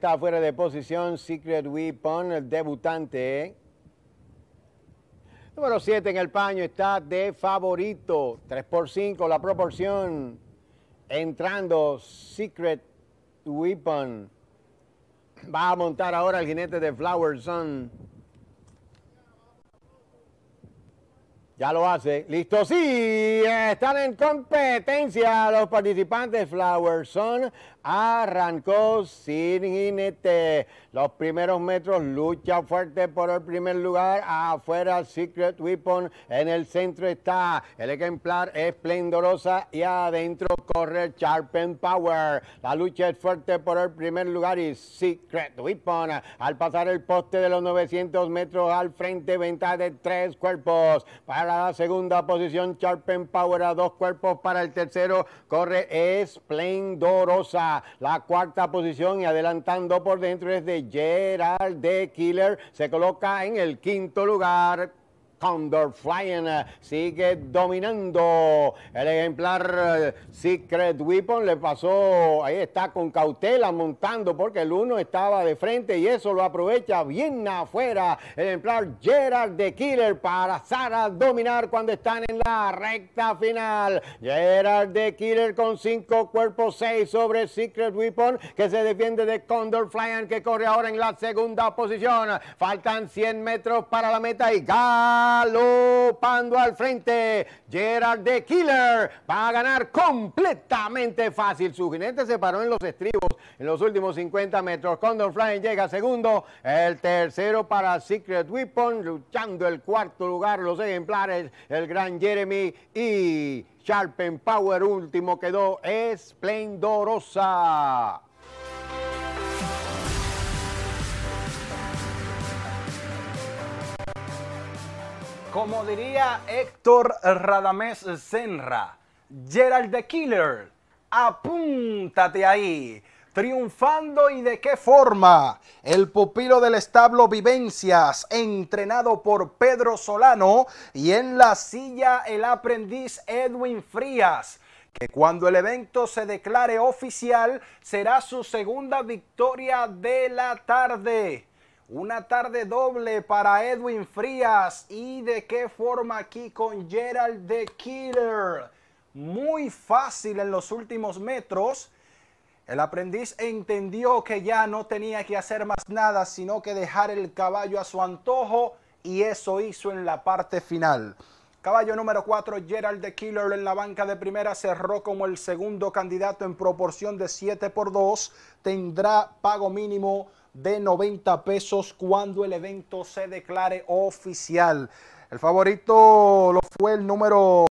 Está fuera de posición Secret Weapon, el debutante. Número 7 en el paño está de favorito. 3 por 5 la proporción. Entrando Secret Weapon. Va a montar ahora el jinete de Flower Sun. Ya lo hace. Listo, sí. Están en competencia los participantes Flower Sun arrancó sin jinete. Los primeros metros, lucha fuerte por el primer lugar. Afuera, Secret Weapon. En el centro está el ejemplar esplendorosa y adentro corre Sharpen Power. La lucha es fuerte por el primer lugar y Secret Weapon. Al pasar el poste de los 900 metros al frente, ventaja de tres cuerpos. Para la segunda posición, Sharpen Power a dos cuerpos. Para el tercero, corre esplendorosa la cuarta posición y adelantando por dentro es de Gerald de Killer. Se coloca en el quinto lugar. Condor Flying eh, sigue dominando. El ejemplar eh, Secret Weapon le pasó, ahí está con cautela montando porque el uno estaba de frente y eso lo aprovecha bien afuera. El ejemplar Gerard de Killer para Sara dominar cuando están en la recta final. Gerard de Killer con cinco cuerpos, seis sobre Secret Weapon que se defiende de Condor Flying que corre ahora en la segunda posición. Faltan 100 metros para la meta y ¡Gah! galopando al frente. Gerard de Killer va a ganar completamente fácil. Su jinete se paró en los estribos en los últimos 50 metros. Condor Flying llega segundo. El tercero para Secret Weapon. Luchando el cuarto lugar los ejemplares. El gran Jeremy y Sharpen Power último quedó esplendorosa. Como diría Héctor Radamés Senra, Gerald the Killer, apúntate ahí. Triunfando y de qué forma. El pupilo del establo Vivencias, entrenado por Pedro Solano, y en la silla el aprendiz Edwin Frías que cuando el evento se declare oficial será su segunda victoria de la tarde. Una tarde doble para Edwin Frías y de qué forma aquí con Gerald the Killer. Muy fácil en los últimos metros. El aprendiz entendió que ya no tenía que hacer más nada, sino que dejar el caballo a su antojo y eso hizo en la parte final. Caballo número 4, Gerald the Killer en la banca de primera cerró como el segundo candidato en proporción de 7 por 2. Tendrá pago mínimo de 90 pesos cuando el evento se declare oficial. El favorito lo fue el número